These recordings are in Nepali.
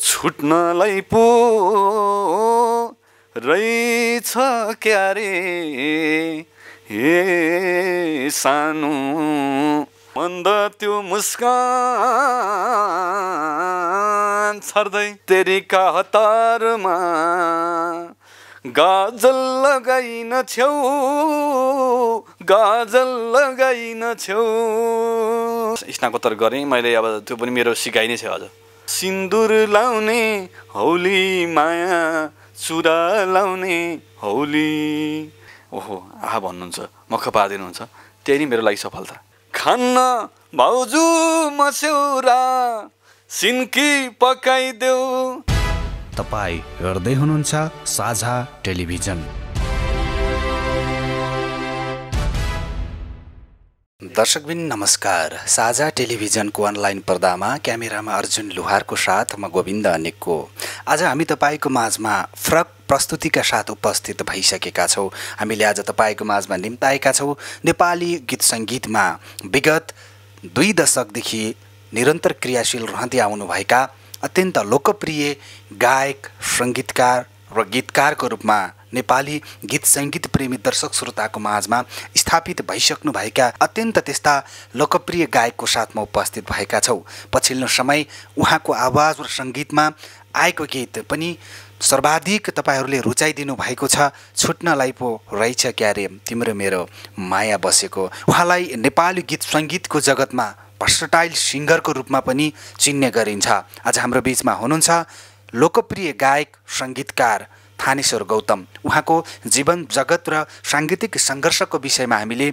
छुट्नलाई पो रहेछ क्यारे हे सानो मन्द त्यो मुस्कान छर्दै तेरिका हतारमा गाजल लगाइन छेउ गाजल लगाइन छेउ स्नाकोत्तर गरेँ मैले अब त्यो पनि मेरो सिकाइ नै छ हजुर सिन्दुर लाउने हौली माया चुरा लाउने हौली ओहो आहा भन्नुहुन्छ मख पारिदिनुहुन्छ त्यही नै मेरो लागि सफलता खान्न भाउजू मस्यौरा सिन्की पकाइदेऊ तपाईँ हेर्दै हुनुहुन्छ साझा टेलिभिजन दर्शकबिन नमस्कार साझा टेलिभिजनको अनलाइन पर्दामा क्यामेरामा अर्जुन लुहारको साथ म गोविन्द अनेकको आज हामी तपाईँको माझमा फरक प्रस्तुतिका साथ उपस्थित भइसकेका छौँ हामीले आज तपाईँको माझमा निम्ताएका छौँ नेपाली गीत सङ्गीतमा विगत दुई दशकदेखि निरन्तर क्रियाशील रहँदै आउनुभएका अत्यन्त लोकप्रिय गायक सङ्गीतकार र गीतकारको रूपमा नेपाली गीत सङ्गीत प्रेमी दर्शक श्रोताको माझमा स्थापित भइसक्नुभएका अत्यन्त त्यस्ता लोकप्रिय गायकको साथमा उपस्थित भएका छौँ पछिल्लो समय उहाँको आवाज र सङ्गीतमा आएको गीत पनि सर्वाधिक तपाईँहरूले रुचाइदिनु भएको छ छुट्नलाई पो रहेछ क्यारे तिम्रो मेरो माया बसेको उहाँलाई नेपाली गीत सङ्गीतको जगतमा भर्सटाइल सिङ्गरको रूपमा पनि चिन्ने गरिन्छ आज हाम्रो बिचमा हुनुहुन्छ लोकप्रिय गायक सङ्गीतकार थानेश्वर गौतम उहाँको जीवन जगत र साङ्गीतिक सङ्घर्षको विषयमा हामीले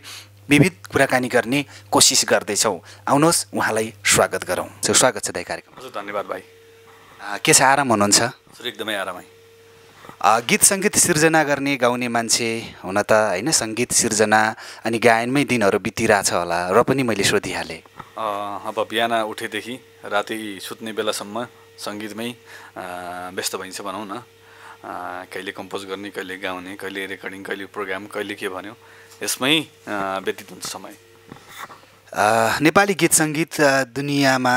विविध कुराकानी गर्ने कोसिस गर्दैछौँ आउनुहोस् उहाँलाई स्वागत गरौँ स्वागत छ दाइ कार्यक्रम हजुर धन्यवाद भाइ के छ आराम हुनुहुन्छ एकदमै आरामै गीत सङ्गीत सिर्जना गर्ने गाउने मान्छे हुन त होइन सङ्गीत सिर्जना अनि गायनमै दिनहरू बितिरहेछ होला र पनि मैले सोधिहालेँ अब बिहान उठेदेखि राति सुत्ने बेलासम्म सङ्गीतमै व्यस्त भइन्छ भनौँ न कहिले कम्पोज गर्ने कहिले गाउने कहिले रेकर्डिङ कहिले प्रोग्राम कहिले के भन्यो यसमै व्यतीत हुन्छ समय नेपाली गीत सङ्गीत दुनियाँमा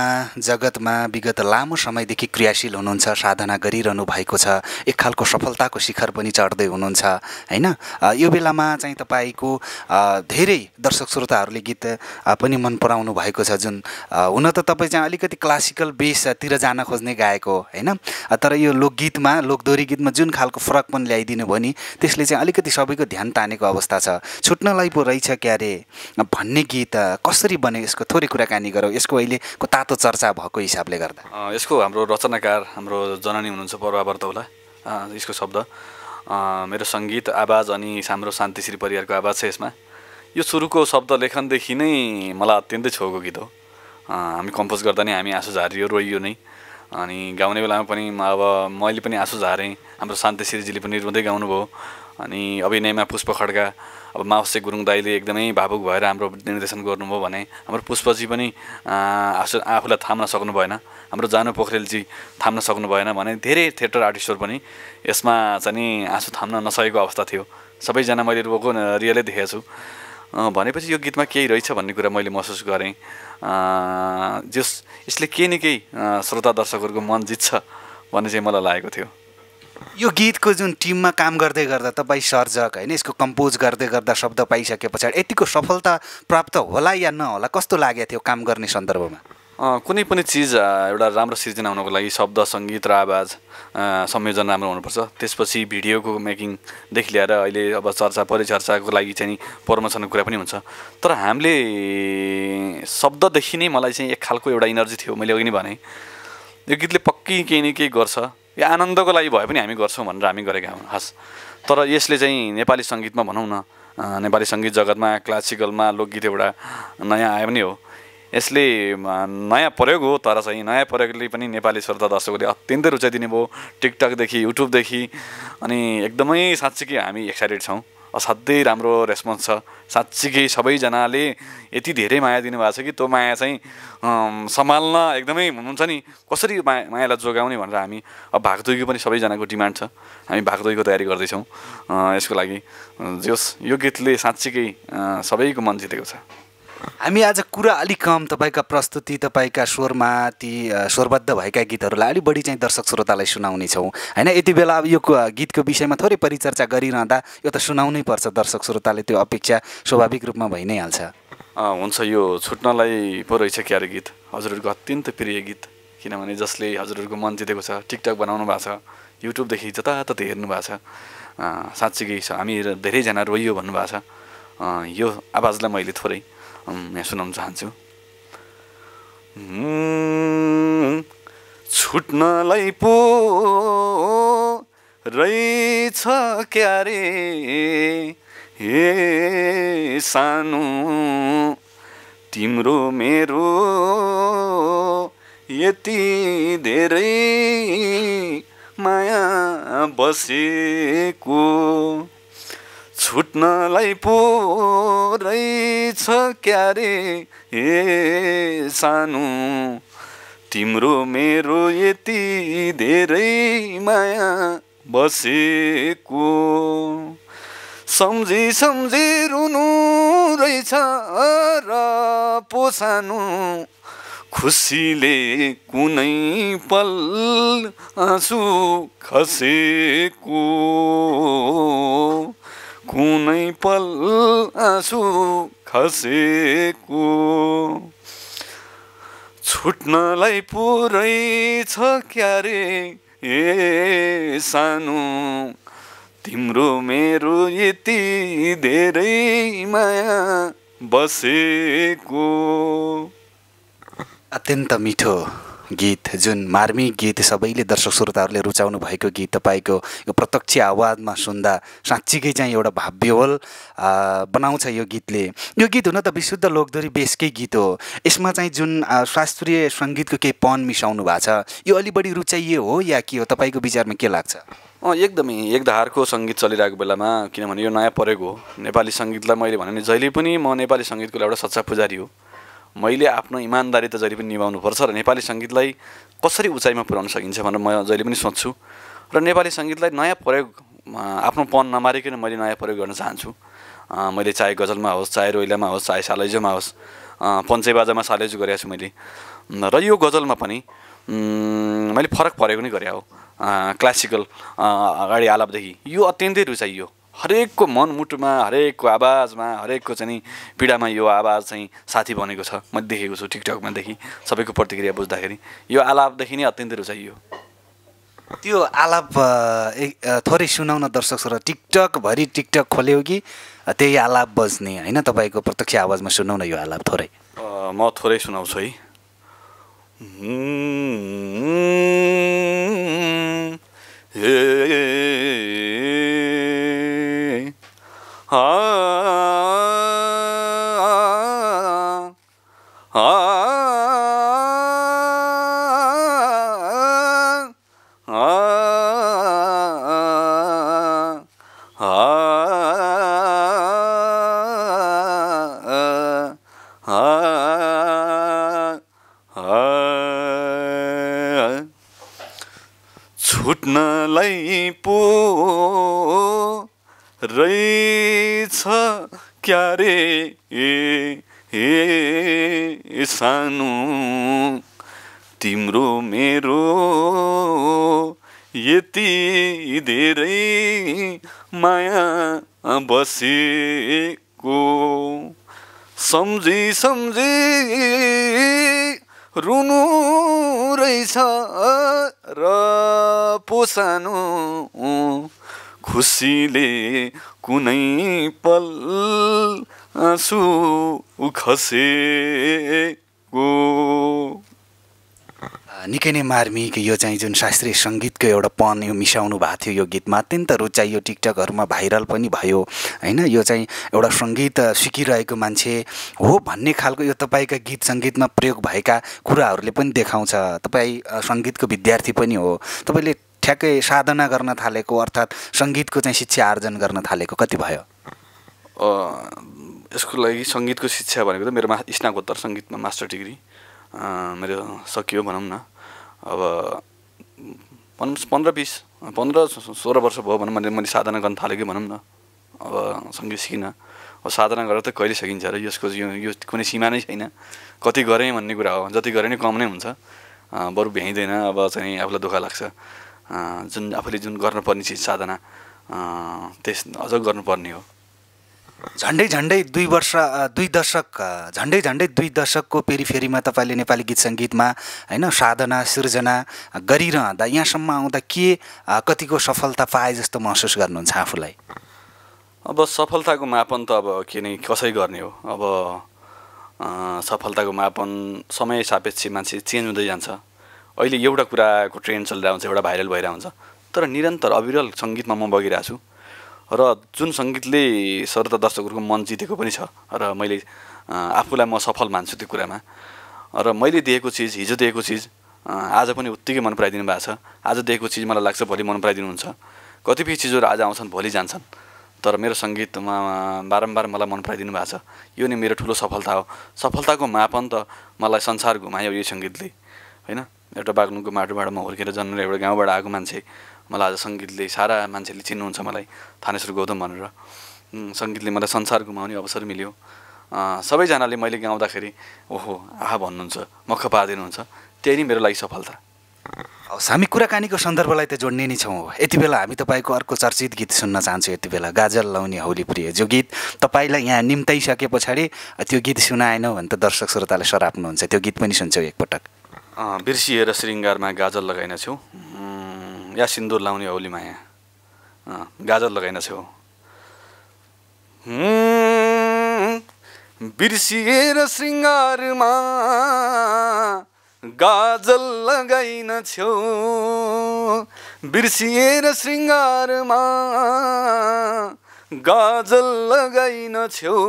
जगतमा विगत लामो समयदेखि क्रियाशील हुनुहुन्छ साधना गरिरहनु भएको छ एक खालको सफलताको शिखर पनि चढ्दै हुनुहुन्छ होइन यो बेलामा चाहिँ तपाईँको धेरै दर्शक श्रोताहरूले गीत पनि मन पराउनु भएको छ जुन हुन त तपाईँ चाहिँ अलिकति क्लासिकल बेसतिर जान खोज्ने गाएको होइन तर यो लोकगीतमा लोकदोरी गीतमा जुन खालको फरक पनि ल्याइदिनु भयो नि त्यसले चाहिँ अलिकति सबैको ध्यान तानेको अवस्था छ छुट्नलाई पो रहेछ क्यारे भन्ने गीत कस कसरी बने यसको थोरै कुराकानी गरौँ यसको अहिलेको तातो चर्चा भएको हिसाबले गर्दा यसको हाम्रो रचनाकार हाम्रो जननी हुनुहुन्छ पर्वा बर्तौला यसको शब्द मेरो सङ्गीत आवाज अनि हाम्रो शान्तिश्री परिवारको आवाज छ यसमा यो सुरुको शब्द लेखनदेखि नै मलाई अत्यन्तै छोएको गीत हो हामी कम्पोज गर्दा नै हामी आँसु झारियो रोइयो नै अनि गाउने बेलामा पनि अब मैले पनि आँसु झारेँ हाम्रो शान्ति श्रीजीले पनि रुँदै गाउनुभयो अनि अभिनयमा पुष्प खड्का अब माओसे गुरुङ दाईले एकदमै भावुक भएर हाम्रो निर्देशन गर्नुभयो भने हाम्रो पुष्पजी पनि आफू आफूलाई थाम्न सक्नु भएन हाम्रो जानु पोखरेलजी थाम्न सक्नु भएन भने धेरै थिएटर आर्टिस्टहरू पनि यसमा चाहिँ नि आँसु थाम्न नसकेको अवस्था थियो सबैजना मैले रोको रियलै देखेको छु भनेपछि यो गीतमा केही रहेछ भन्ने कुरा मैले महसुस गरेँ जस यसले केही न केही श्रोता दर्शकहरूको मन जित्छ भन्ने चाहिँ मलाई लागेको थियो यो गीतको जुन टिममा काम गर्दै गर्दा तपाईँ सर्जक होइन यसको कम्पोज गर्दै गर्दा शब्द पाइसके पछाडि यतिको सफलता प्राप्त होला या नहोला कस्तो लागेको थियो काम गर्ने सन्दर्भमा कुनै पनि चिज एउटा राम्रो सिर्जना हुनको लागि शब्द सङ्गीत र आवाज संयोजन राम्रो हुनुपर्छ त्यसपछि भिडियोको मेकिङदेखि ल्याएर अहिले अब चर्चा परिचर्चाको लागि चाहिँ प्रमोसनको कुरा पनि हुन्छ तर हामीले शब्ददेखि नै मलाई चाहिँ एक खालको एउटा इनर्जी थियो मैले अघि नै भने यो गीतले पक्कै केही न केही गर्छ यो आनन्दको लागि भए पनि हामी गर्छौँ भनेर हामी गरेका हौँ खास तर यसले चाहिँ नेपाली सङ्गीतमा भनौँ न नेपाली सङ्गीत जगतमा क्लासिकलमा लोकगीत एउटा नयाँ आयो पनि हो यसले नयाँ प्रयोग हो तर चाहिँ नयाँ प्रयोगले पनि नेपाली श्रोता दर्शकले अत्यन्तै रुचाइदिने भयो टिकटकदेखि युट्युबदेखि अनि एकदमै साँच्चीकै हामी एक्साइटेड छौँ असाध्यै राम्रो रेस्पोन्स छ साँच्चीकै सबैजनाले यति धेरै माया दिनुभएको छ कि त्यो माया चाहिँ सम्हाल्न एकदमै हुनुहुन्छ नि कसरी माया मायालाई जोगाउने भनेर हामी अब भागदोईको पनि सबैजनाको डिमान्ड छ हामी भागदोईको तयारी गर्दैछौँ यसको लागि जोस् यो गीतले साँच्चीकै सबैको मन जितेको छ हामी आज कुरा अलिक कम तपाईँका प्रस्तुति तपाईँका स्वरमा ती स्वरबद्ध भएका गीतहरूलाई अलिक बढी चाहिँ दर्शक श्रोतालाई सुनाउनेछौँ होइन यति बेला अब यो गीतको विषयमा थोरै परिचर्चा गरिरहँदा यो त सुनाउनै पर्छ दर्शक श्रोताले त्यो अपेक्षा स्वाभाविक रूपमा भइ नै हाल्छ हुन्छ यो छुट्नलाई पो रहेछ क्यारे गीत हजुरहरूको अत्यन्त प्रिय गीत किनभने जसले हजुरहरूको मन जितेको छ टिकटक बनाउनु भएको छ युट्युबदेखि जताततै हेर्नु भएको छ साँच्चीकै हामी धेरैजना रोइयो भन्नुभएको छ यो आवाजलाई मैले थोरै यहाँ सुनाउन चाहन्छु छुट्नलाई पो रहेछ क्यारे हे सानो तिम्रो मेरो यति धेरै माया बसेको छुट्नलाई पो रहेछ क्यारे ए सानो तिम्रो मेरो यति धेरै माया बसेको सम्झि सम्झि रुनु रहेछ र पो सानो खुसीले कुनै पल आँसु खसेको कुनै पल आँसु खसेको छुट्नलाई पुरै छ क्यारे ए सानो तिम्रो मेरो यति धेरै माया बसेको अत्यन्त मिठो गीत जुन मार्मिक गीत सबैले दर्शक श्रोताहरूले रुचाउनु भएको गीत तपाईँको यो प्रत्यक्ष आवाजमा सुन्दा साँच्चीकै चाहिँ एउटा भाव्यवल बनाउँछ यो गीतले यो गीत हुन त विशुद्ध लोकदोरी बेसकै गीत हो यसमा चाहिँ जुन शास्त्रीय सङ्गीतको केही पन मिसाउनु भएको छ यो अलि बढी रुचाइयो हो या के हो तपाईँको विचारमा के लाग्छ एकदमै एक धारको सङ्गीत चलिरहेको बेलामा किनभने यो नयाँ परेको हो नेपाली सङ्गीतलाई मैले भने जहिले पनि म नेपाली सङ्गीतको एउटा सच्चा पुजारी हो मैले आफ्नो इमान्दारी त जहिले पनि निभाउनुपर्छ र नेपाली सङ्गीतलाई कसरी उचाइमा पुर्याउन सकिन्छ भनेर म जहिले पनि सोध्छु र नेपाली सङ्गीतलाई नयाँ प्रयोग आफ्नो पन नमारिकन मैले नयाँ प्रयोग गर्न चाहन्छु मैले चाहे गजलमा होस् चाहे रोइलामा होस् चाहे सालैजोमा होस् बाजामा सालैजो गरेको छु मैले र यो गजलमा पनि मैले फरक परेको नै गरेँ हो क्लासिकल अगाडि आलापदेखि यो अत्यन्तै रुचाइयो हरेकको मनमुटुमा हरेकको आवाजमा हरेकको चाहिँ पीडामा यो आवाज चाहिँ साथी बनेको छ मैले देखेको छु टिकटकमा देखि सबैको प्रतिक्रिया बुझ्दाखेरि यो आलापदेखि नै अत्यन्त रुचाइयो त्यो आलाप थोरै सुनाउन दर्शक सर टिकटकभरि टिकटक खोल्यो कि त्यही आलाप बज्ने होइन तपाईँको प्रत्यक्ष आवाजमा सुनाउन यो आलाप थोरै म थोरै सुनाउँछु है ए Ah. बसेको सम्झी सम्झी रुनु रहेछ र पोसानु खुसीले कुनै पल आँसु खसेको निकै नै मार्मिक यो चाहिँ जुन शास्त्रीय सङ्गीतको एउटा पन यो मिसाउनु भएको थियो यो गीतमा अत्यन्त रुचाइयो टिकटकहरूमा भाइरल पनि भयो होइन यो चाहिँ एउटा सङ्गीत सिकिरहेको मान्छे हो भन्ने खालको यो तपाईँका गीत सङ्गीतमा प्रयोग भएका कुराहरूले पनि देखाउँछ तपाईँ सङ्गीतको विद्यार्थी पनि हो तपाईँले ठ्याक्कै साधना गर्न थालेको अर्थात् सङ्गीतको चाहिँ शिक्षा आर्जन गर्न थालेको कति भयो यसको लागि सङ्गीतको शिक्षा भनेको त मेरो स्नाकोत्तर सङ्गीतमा मास्टर डिग्री मेरो सकियो भनौँ न अब भनौँ पन्ध्र बिस पन्ध्र सोह्र वर्ष भयो भनौँ मैले मैले साधना गर्न थालेँ कि भनौँ न अब सङ्गीत सिकिनँ अब साधना गरेर त कहिले सकिन्छ र यसको यो यो कुनै सीमा नै छैन कति गरेँ भन्ने कुरा हो जति गरेँ नै कम नै हुन्छ बरु भ्याइँदैन अब चाहिँ आफूलाई दुःख लाग्छ जुन आफूले जुन गर्नुपर्ने चिज साधना त्यस अझ गर्नुपर्ने हो झन्डै झन्डै दुई वर्ष दुई दशक झन्डै झन्डै दुई दशकको पेरिफेरीमा तपाईँले नेपाली गीत सङ्गीतमा होइन साधना सिर्जना गरिरहँदा यहाँसम्म आउँदा के कतिको सफलता पाए जस्तो महसुस गर्नुहुन्छ आफूलाई अब सफलताको मापन त अब के नै कसै गर्ने हो अब सफलताको मापन समय सापेक्ष मान्छे चेन्ज हुँदै जान्छ अहिले एउटा कुराको ट्रेन्ड चलिरहेको हुन्छ एउटा भाइरल भइरहेको हुन्छ तर निरन्तर अविरल सङ्गीतमा म बगिरहेको छु र जुन सङ्गीतले सरदा दर्शकहरूको मन जितेको पनि छ र मैले आफूलाई म सफल मान्छु त्यो कुरामा र मैले दिएको चिज हिजो दिएको चिज आज पनि उत्तिकै मन पराइदिनु भएको छ आज दिएको चिज मलाई लाग्छ भोलि मन हुन्छ कतिपय चिजहरू आज आउँछन् भोलि जान्छन् तर मेरो सङ्गीतमा बारम्बार मलाई मन पराइदिनु भएको छ यो नै मेरो ठुलो सफलता हो सफलताको मापन त मलाई संसार घुमायो यो सङ्गीतले होइन एउटा बाग्लुङको माटोबाट म हुर्केर जन्मेर एउटा गाउँबाट आएको मान्छे मलाई आज सङ्गीतले सारा मान्छेले चिन्नुहुन्छ मलाई थानेश्वर गौतम भनेर सङ्गीतले मलाई संसार घुमाउने अवसर मिल्यो सबैजनाले मैले गाउँदाखेरि ओहो आहा भन्नुहुन्छ मख पारिदिनुहुन्छ त्यही नै मेरो लागि सफलता हवस् हामी कुराकानीको सन्दर्भलाई त जोड्ने नै छौँ यति बेला हामी तपाईँको अर्को चर्चित गीत सुन्न चाहन्छौँ यति बेला गाजल लाउने हौली प्रिय जो गीत तपाईँलाई यहाँ निम्ताइसके पछाडि त्यो गीत सुनाएनौ भने त दर्शक श्रोताले सराप्नुहुन्छ त्यो गीत पनि सुन्छौँ एकपटक बिर्सिएर श्रृङ्गारमा गाजल लगाइन छु या सिन्दुर लाउने औली माया गाजर लगाइन छेउ बिर्सिएर शृङ्गारमा गाजल लगाइन छेउ बिर्सिएर शृङ्गारमा गाजल लगाइन छेउ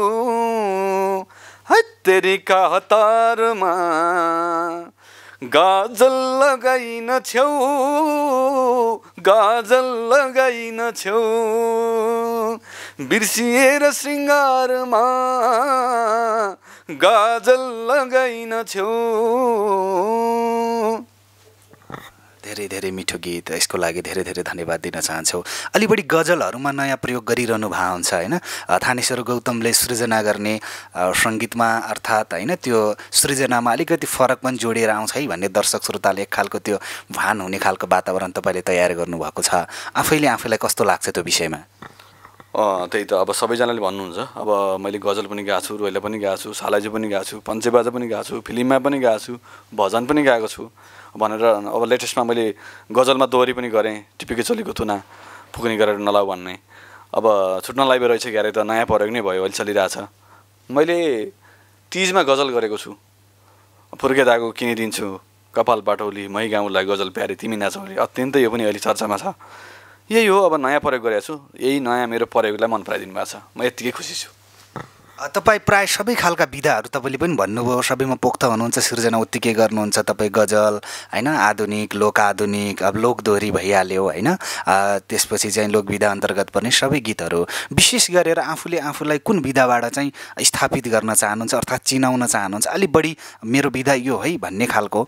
हत्तेरीका हतारमा गाजल लगाइन छेउ गाजल लगाइन छेउ बिर्सिएर शृङ्गारमा गाजल लगाइन छेउ धेरै धेरै मिठो गीत यसको लागि धेरै धेरै धन्यवाद दिन चाहन्छौँ अलि बढी गजलहरूमा नयाँ प्रयोग गरिरहनु भएको हुन्छ होइन थानेश्वर गौतमले सृजना गर्ने सङ्गीतमा अर्थात् होइन त्यो सृजनामा अलिकति फरक पनि जोडिएर आउँछ है भन्ने दर्शक श्रोताले एक खालको त्यो भान हुने खालको वातावरण तपाईँले तयार गर्नुभएको छ आफैले आफैलाई कस्तो लाग्छ त्यो विषयमा त्यही त अब सबैजनाले भन्नुहुन्छ अब मैले गजल पनि गाएको छु रोइला पनि गाएको छु सालाइजु पनि गाएको छु पञ्चेबाजा पनि गाएको छु फिल्ममा पनि गाएको छु भजन पनि गाएको छु भनेर अब लेटेस्टमा मैले गजलमा दोहोरी पनि गरेँ टिपिके चोलीको तुना फुक्ने गरेर नलाउ भन्ने अब छुट्न लाइभ रहेछ क्यारे त नयाँ परेको नै भयो अहिले चलिरहेछ मैले तिजमा गजल गरेको छु फुर्केदाको किनिदिन्छु कपाल बाटौली मै गाउँलाई गजल प्यारे तिमी नाचौली अत्यन्तै यो पनि अहिले चर्चामा छ यही हो अब नयाँ प्रयोग गरेको छु यही नयाँ मेरो प्रयोगलाई मन पराइदिनु भएको छ म यत्तिकै खुसी छु तपाईँ प्राय सबै खालका विधाहरू तपाईँले पनि भन्नुभयो सबैमा पोख्त हुनुहुन्छ सिर्जना उत्तिकै गर्नुहुन्छ तपाईँ गजल होइन आधुनिक लोक आधुनिक अब लोकदोहोरी भइहाल्यो होइन त्यसपछि चाहिँ लोकविधा अन्तर्गत पर्ने सबै गीतहरू विशेष गरेर आफूले आफूलाई कुन विधाबाट चाहिँ स्थापित गर्न चाहनुहुन्छ अर्थात् चिनाउन चाहनुहुन्छ अलिक बढी मेरो विधा यो है भन्ने खालको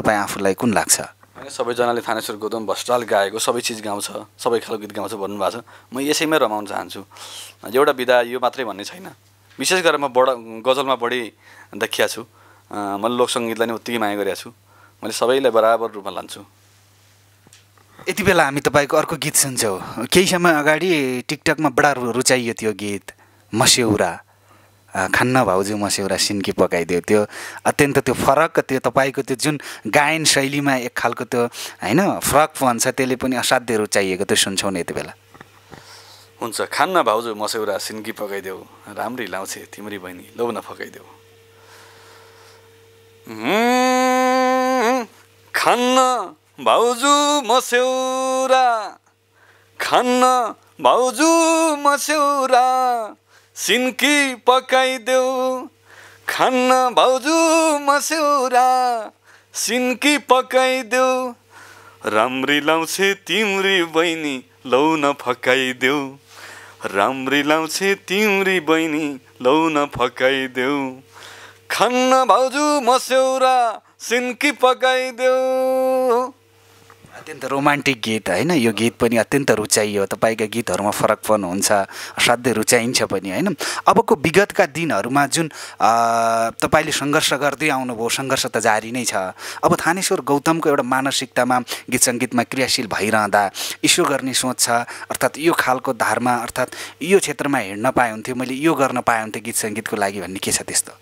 तपाईँ आफूलाई कुन लाग्छ अनि सबैजनाले थानेश्वर गौतम भस्टराल गाएको सबै चिज गाउँछ सबै खालको गीत गाउँछ भन्नुभएको छ म यसैमै रमाउन चाहन्छु एउटा विधा यो मात्रै भन्ने छैन विशेष गरेर म बड गजलमा बढी देखिया छु मैले लोकसङ्गीतलाई नै उत्तिकै माया गरेको छु मैले सबैलाई बराबर रूपमा लान्छु यति बेला हामी तपाईँको अर्को गीत सुन्छौँ केही समय अगाडि टिकटकमा बडा रुचाइयो त्यो गीत मस्यौरा खान्न भाउजू मसेउरा सिन्की पकाइदियो त्यो अत्यन्त त्यो फरक त्यो तपाईँको त्यो जुन गायन शैलीमा एक खालको त्यो होइन फरक भन्छ त्यसले पनि असाध्य रुचाइएको त्यो सुन्छौँ नि यति बेला हुन्छ खान्न भाउजू मसेउरा सिन्की पकाइदेऊ राम्री लाउँछे तिम्री बहिनी लौ न पकाइदेऊ खान्न भाउजू मस्यौरा खान्न भाउजू मस्यौरा सिन्की पकाइदेऊ खान्न भाउजू मस्यौरा सिन्की पकाइदेऊ राम्री लाउँछे तिम्री बहिनी लौ न फकाइदेऊ राम्री लाउँछे तिम्री बहिनी लौ न फकाइदेऊ खान्न भाउजू मस्यौरा सिन्की पकाइदेऊ अत्यन्त रोमान्टिक गीत होइन यो गीत पनि अत्यन्त रुचाइयो तपाईँका गीतहरूमा फरक पनि हुन्छ असाध्यै रुचाइन्छ पनि होइन अबको विगतका दिनहरूमा जुन तपाईँले सङ्घर्ष गर्दै आउनुभयो सङ्घर्ष त जारी नै छ अब थानेश्वर गौतमको एउटा मानसिकतामा गीत सङ्गीतमा क्रियाशील भइरहँदा इसो गर्ने सोच छ अर्थात् यो खालको धारमा अर्थात् यो क्षेत्रमा हिँड्न पाए हुन्थ्यो मैले यो गर्न पाएँ हुन्थेँ गीत सङ्गीतको लागि भन्ने के छ त्यस्तो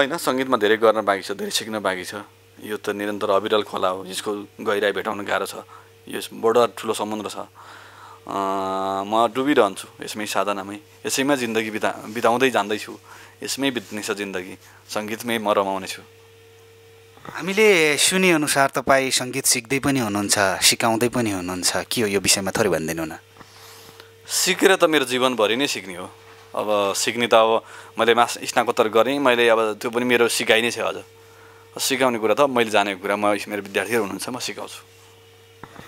होइन सङ्गीतमा धेरै गर्न बाँकी छ धेरै सिक्न बाँकी छ यो त निरन्तर अविरल खोला हो यसको गहिराई भेटाउन गाह्रो छ यो बडो ठुलो समुद्र छ म डुबिरहन्छु यसमै साधनामै यसैमा जिन्दगी बिता बिताउँदै जाँदैछु यसमै बित्नेछ जिन्दगी सङ्गीतमै म रमाउनेछु हामीले सुनेअनुसार तपाईँ सङ्गीत सिक्दै पनि हुनुहुन्छ सिकाउँदै पनि हुनुहुन्छ के हो यो विषयमा थोरै भनिदिनु न सिकेर त मेरो जीवनभरि नै सिक्ने हो अब सिक्ने त अब मैले मास स्नाकोत्तर गरेँ मैले अब त्यो पनि मेरो सिकाइ नै छ हजुर सिकाउने कुरा त मैले जानेको कुरा म मेरो विद्यार्थीहरू हुनुहुन्छ म सिकाउँछु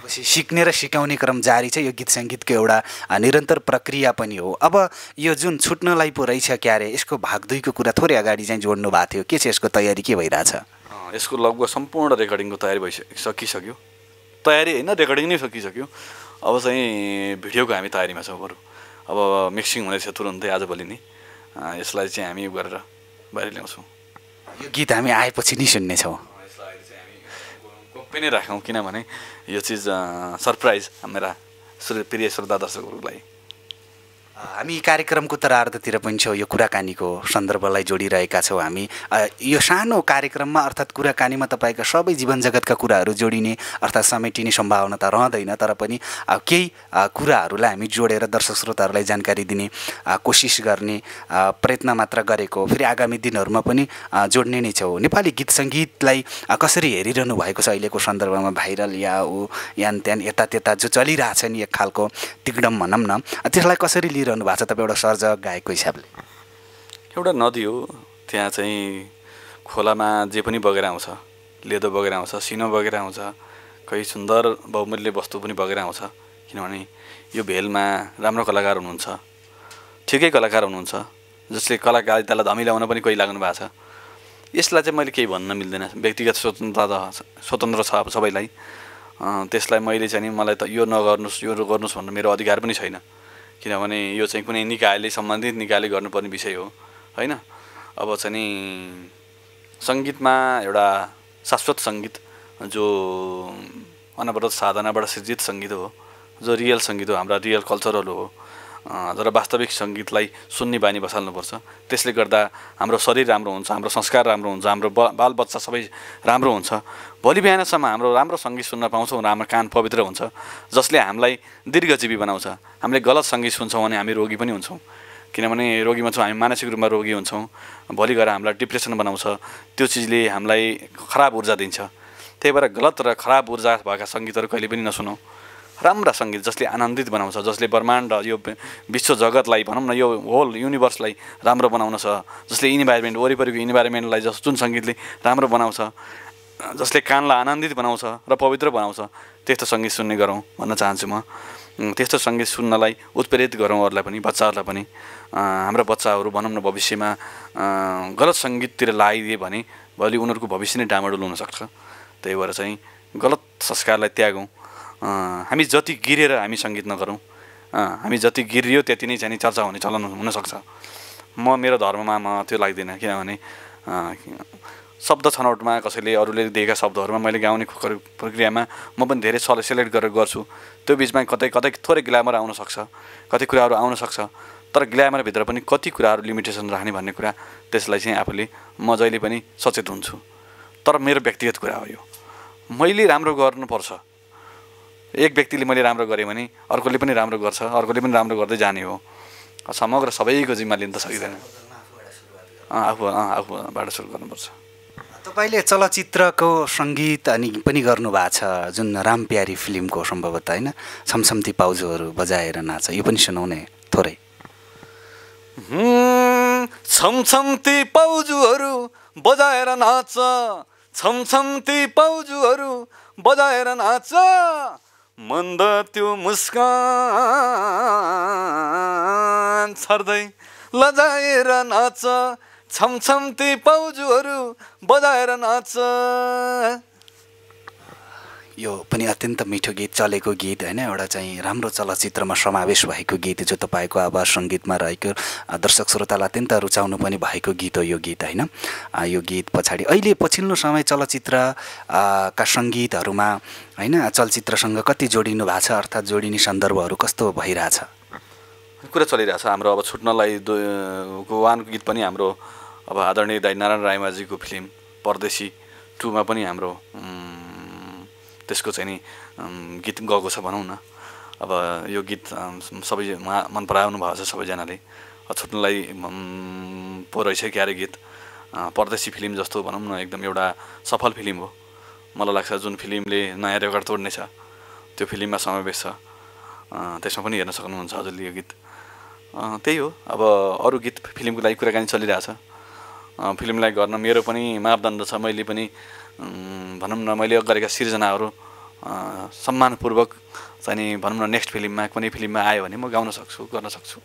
सिक्ने र सिकाउने क्रम जारी छ यो गीत सङ्गीतको एउटा निरन्तर प्रक्रिया पनि हो अब यो जुन छुट्नलाई पो रहेछ क्यारे यसको भाग दुईको कुरा थोरै अगाडि चाहिँ जोड्नु भएको थियो के छ यसको तयारी के भइरहेछ यसको लगभग सम्पूर्ण रेकर्डिङको तयारी भइसक्यो सकिसक्यो तयारी होइन रेकर्डिङ नै सकिसक्यो अब चाहिँ भिडियोको हामी तयारीमा छौँ बरु अब मिक्सिङ हुँदैछ तुरुन्तै आजभोलि नै यसलाई चाहिँ हामी गरेर बाहिर ल्याउँछौँ यो गीत हामी आएपछि नि सुन्नेछौँ गोप्य नै राखौँ किनभने यो चिज सरप्राइज हाम्रा प्रिय श्रोता दर्शकहरूलाई हामी कार्यक्रमको उत्तरार्धतिर पनि छौँ यो कुराकानीको सन्दर्भलाई जोडिरहेका छौँ हामी यो सानो कार्यक्रममा अर्थात् कुराकानीमा तपाईँका सबै जीवन जगतका कुराहरू जोडिने अर्थात् समेटिने सम्भावना त रहँदैन तर पनि केही कुराहरूलाई हामी जोडेर दर्शक श्रोताहरूलाई जानकारी दिने कोसिस गर्ने प्रयत्न मात्र गरेको फेरि आगामी दिनहरूमा पनि जोड्ने नै छौँ नेपाली गीत सङ्गीतलाई कसरी हेरिरहनु भएको छ अहिलेको सन्दर्भमा भाइरल या ऊ यान त्यान यता त्यता जो चलिरहेछ नि एक खालको तिगडम भनौँ न त्यसलाई कसरी लिएर गरिरहनु भएको छ तपाईँ एउटा सर्जक गायकको हिसाबले एउटा नदी हो त्यहाँ चाहिँ खोलामा जे पनि बगेर आउँछ लेदो बगेर आउँछ सिनो बगेर आउँछ कोही सुन्दर बहुमूल्य वस्तु पनि बगेर आउँछ किनभने यो भेलमा राम्रो कलाकार हुनुहुन्छ ठिकै कलाकार हुनुहुन्छ जसले कलाकारितालाई धमिलाउन पनि कोही लाग्नु भएको छ यसलाई चाहिँ मैले केही भन्न मिल्दैन व्यक्तिगत स्वतन्त्रता स्वतन्त्र छ अब सबैलाई त्यसलाई मैले चाहिँ नि मलाई त यो नगर्नुहोस् यो गर्नुहोस् भन्नु मेरो अधिकार पनि छैन किनभने यो चाहिँ कुनै निकायले सम्बन्धित निकायले गर्नुपर्ने विषय हो होइन अब चाहिँ नि सङ्गीतमा एउटा शाश्वत सङ्गीत जो अनवरत साधनाबाट सिर्जित सङ्गीत हो जो रियल सङ्गीत हो हाम्रा रियल कल्चरल हो तर वास्तविक सङ्गीतलाई सुन्ने बानी बसाल्नुपर्छ त्यसले गर्दा हाम्रो शरीर राम्रो हुन्छ हाम्रो संस्कार राम्रो हुन्छ हाम्रो बाल बच्चा सबै राम्रो हुन्छ भोलि बिहानसम्म हाम्रो राम्रो सङ्गीत सुन्न पाउँछौँ र हाम्रो कान पवित्र हुन्छ जसले हामीलाई दीर्घजीवी बनाउँछ हामीले गलत सङ्गीत सुन्छौँ भने हामी रोगी पनि हुन्छौँ किनभने रोगीमा छौँ हामी मानसिक रूपमा रोगी हुन्छौँ भोलि गएर हामीलाई डिप्रेसन बनाउँछ त्यो चिजले हामीलाई खराब ऊर्जा दिन्छ त्यही भएर गलत र खराब ऊर्जा भएका सङ्गीतहरू कहिले पनि नसुनौँ राम्रा सङ्गीत जसले आनन्दित बनाउँछ जसले ब्रह्माण्ड यो विश्व जगतलाई भनौँ न यो होल युनिभर्सलाई राम्रो बनाउँछ जसले इन्भाइरोमेन्ट वरिपरिको इन्भाइरोमेन्टलाई जस जुन सङ्गीतले राम्रो बनाउँछ जसले कानलाई आनन्दित बनाउँछ र पवित्र बनाउँछ त्यस्तो सङ्गीत सुन्ने गरौँ भन्न चाहन्छु म त्यस्तो सङ्गीत सुन्नलाई उत्प्रेरित गरौँ अरूलाई पनि बच्चाहरूलाई पनि हाम्रो बच्चाहरू भनौँ न भविष्यमा गलत सङ्गीततिर लगाइदिए भने भोलि उनीहरूको भविष्य नै डामाडुल हुनसक्छ त्यही भएर चाहिँ गलत संस्कारलाई त्यागौँ हामी जति गिरेर हामी सङ्गीत नगरौँ हामी जति गिरियो त्यति नै चाहिँ चर्चा हुने चलन हुनसक्छ म मेरो धर्ममा म त्यो लाग्दिनँ किनभने शब्द छनौटमा कसैले अरूले दिएका शब्दहरूमा मैले गाउने प्रक्रियामा म पनि धेरै सल सेलेक्ट गरेर गर्छु त्यो बिचमा कतै कतै थोरै ग्ल्यामर आउनसक्छ कति कुराहरू आउनसक्छ तर ग्ल्यामरभित्र पनि कति कुराहरू लिमिटेसन राख्ने भन्ने कुरा त्यसलाई चाहिँ आफूले म जहिले पनि सचेत हुन्छु तर मेरो व्यक्तिगत कुरा हो यो मैले राम्रो गर्नुपर्छ एक व्यक्तिले मैले राम्रो गरेँ भने अर्कोले पनि राम्रो गर्छ अर्कोले पनि राम्रो गर्दै जाने हो समग्र सबैको जिम्मा लिन त सकिँदैन आफू आफूबाट सुरु गर्नुपर्छ तपाईँले चलचित्रको सङ्गीत अनि पनि गर्नुभएको छ जुन राम प्यारी फिल्मको सम्भवतः होइन छमसम्ती पाउजोहरू बजाएर नाच यो पनि सुनाउने थोरै छमसम्ती पाउजूहरू बजाएर नाच छमसम्ती पाउजूहरू बजाएर नाच मन्द त्यो मुस्कान छर्दै लजाएर नाच ती पाउजूहरू बजाएर नाच यो पनि अत्यन्त मिठो गीत चलेको गीत होइन एउटा चाहिँ राम्रो चलचित्रमा समावेश भएको गीत जो तपाईँको आवाज सङ्गीतमा रहेको दर्शक श्रोतालाई अत्यन्त रुचाउनु पनि भएको गीत हो यो गीत होइन यो गीत पछाडि अहिले पछिल्लो समय चलचित्र का सङ्गीतहरूमा होइन चलचित्रसँग कति जोडिनु भएको छ अर्थात् जोडिने सन्दर्भहरू कस्तो भइरहेछ कुरा चलिरहेछ हाम्रो अब छुट्नलाई वानको गीत पनि हाम्रो अब आदरणीय दाई नारायण रायमाझीको फिल्म परदेशी टूमा पनि हाम्रो त्यसको चाहिँ नि गीत गएको छ भनौँ न अब यो गीत सबै मन पराउनु भएको छ सबैजनाले छुट्नुलाई पो रहेछ क्यारे गीत परदेशी फिल्म जस्तो भनौँ न एकदम एउटा सफल फिल्म हो मलाई लाग्छ जुन फिल्मले नयाँ रेकर्ड तोड्नेछ त्यो फिल्ममा समावेश छ त्यसमा पनि हेर्न सक्नुहुन्छ हजुरले यो गीत त्यही हो अब अरू गीत फिल्मको लागि कुराकानी चलिरहेछ फिल्मलाई गर्न मेरो पनि मापदण्ड छ मैले पनि भनौँ न मैले गरेका सिर्जनाहरू सम्मानपूर्वक चाहिँ भनौँ न नेक्स्ट फिल्ममा कुनै फिल्ममा आयो भने म गाउन सक्छु गर्न सक्छु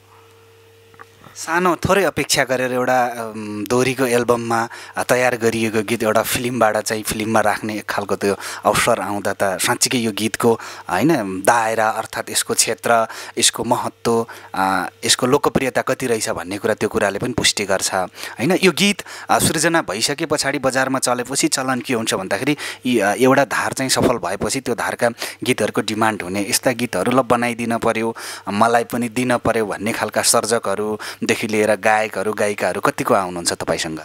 सानो थोरै अपेक्षा गरेर एउटा दोहोरीको एल्बममा तयार गरिएको गीत एउटा फिल्मबाट चाहिँ फिल्ममा राख्ने एक खालको त्यो अवसर आउँदा त साँच्चीकै यो गीतको होइन दायरा अर्थात् यसको क्षेत्र यसको महत्त्व यसको लोकप्रियता कति रहेछ भन्ने कुरा त्यो कुराले पनि पुष्टि गर्छ होइन यो गीत सृजना भइसके पछाडि बजारमा चलेपछि चलन के हुन्छ भन्दाखेरि एउटा धार चाहिँ सफल भएपछि त्यो धारका गीतहरूको डिमान्ड हुने यस्ता गीतहरू ल बनाइदिन पऱ्यो मलाई पनि दिन पऱ्यो भन्ने खालका सर्जकहरू देखि लिएर गायकहरू गायिकाहरू कतिको आउनुहुन्छ तपाईँसँग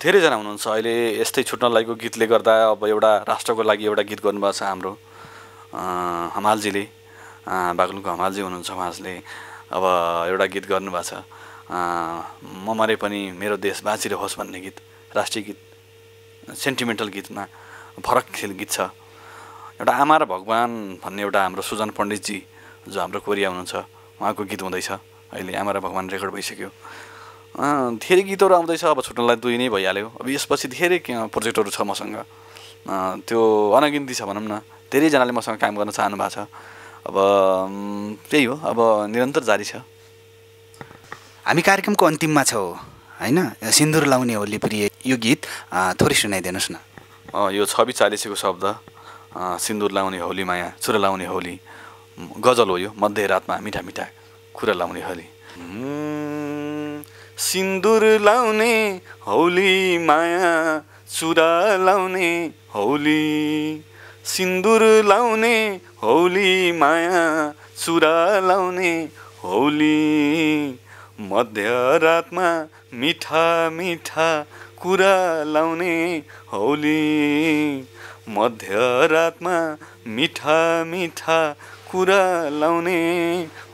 धेरैजना हुनुहुन्छ अहिले यस्तै छुट्न लागेको गीतले गर्दा अब एउटा राष्ट्रको लागि एउटा गीत गर्नुभएको छ हाम्रो हमालजीले बागलुङको हमालजी हुनुहुन्छ उहाँले अब एउटा गीत गर्नुभएको छ म मरे पनि मेरो देश बाँचिरहोस् होस् भन्ने गीत राष्ट्रिय गीत सेन्टिमेन्टल गीतमा फरक गीत छ एउटा आमा र भगवान् भन्ने एउटा हाम्रो सुजन पण्डितजी जो हाम्रो कोरिया हुनुहुन्छ उहाँको गीत हुँदैछ अहिले आमा र भगवान् रेकर्ड भइसक्यो धेरै गीतहरू आउँदैछ अब छुट्नलाई दुई नै भइहाल्यो अब यसपछि धेरै प्रोजेक्टहरू छ मसँग त्यो अनगिन्ती छ भनौँ न धेरैजनाले मसँग काम गर्न चाहनु भएको छ अब त्यही हो अब निरन्तर जारी छ हामी कार्यक्रमको अन्तिममा छौँ होइन सिन्दुर लाउने होली प्रिय यो गीत थोरै सुनाइदिनुहोस् न यो छवि चालिसको शब्द सिन्दुर लाउने होली माया चुरा लाउने होली गजल हो यो मध्य रातमा मिठा मिठा कुरा लाउने हली सिन्दुर लाउने हौली माया चुरा लाउने हौली सिन्दुर लाउने हौली माया चुरा लाउने हौली मध्यरातमा मिठा मिठा कुरा लाउने हौली मध्यरातमा मिठा मिठा कुरा लाउने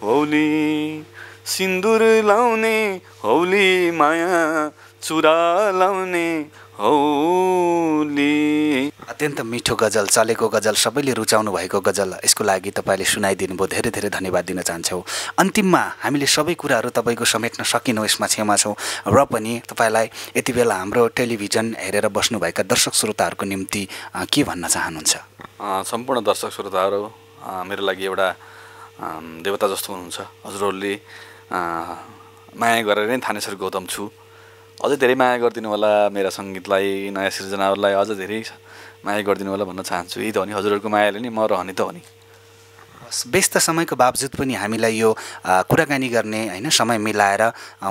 हौली सिन्दुर लाउने हौली माया चुरा लाउने हौली अत्यन्त मिठो गजल चलेको गजल सबैले रुचाउनु भएको गजल यसको लागि तपाईँले सुनाइदिनु भयो धेरै धेरै धन्यवाद दिन चाहन्छौँ अन्तिममा हामीले सबै कुराहरू तपाईँको समेट्न सकिनौँ यसमा क्षमा छौँ र पनि तपाईँलाई यति बेला हाम्रो टेलिभिजन हेरेर बस्नुभएका दर्शक श्रोताहरूको निम्ति के भन्न चाहनुहुन्छ सम्पूर्ण दर्शक श्रोताहरू मेरो लागि एउटा देवता जस्तो हुनुहुन्छ हजुरहरूले माया गरेर नै थानेश्वर गौतम छु अझै धेरै माया गरिदिनु होला मेरा सङ्गीतलाई नयाँ सिर्जनाहरूलाई अझ धेरै माया गरिदिनु होला भन्न चाहन्छु यही नि हजुरहरूको मायाले नै म रहने त हो नि व्यस्त समयको बावजुद पनि हामीलाई यो कुराकानी गर्ने होइन समय मिलाएर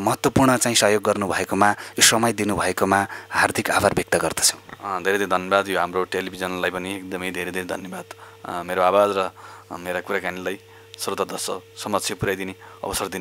महत्त्वपूर्ण चाहिँ सहयोग गर्नुभएकोमा यो समय दिनुभएकोमा हार्दिक आभार व्यक्त गर्दछौँ धेरै धेरै धन्यवाद यो हाम्रो टेलिभिजनलाई पनि एकदमै धेरै धेरै धन्यवाद मेरो आवाज र मेरा कुराकानीलाई श्रोता दर्शक समक्ष पुर्याइदिने अवसर दिनु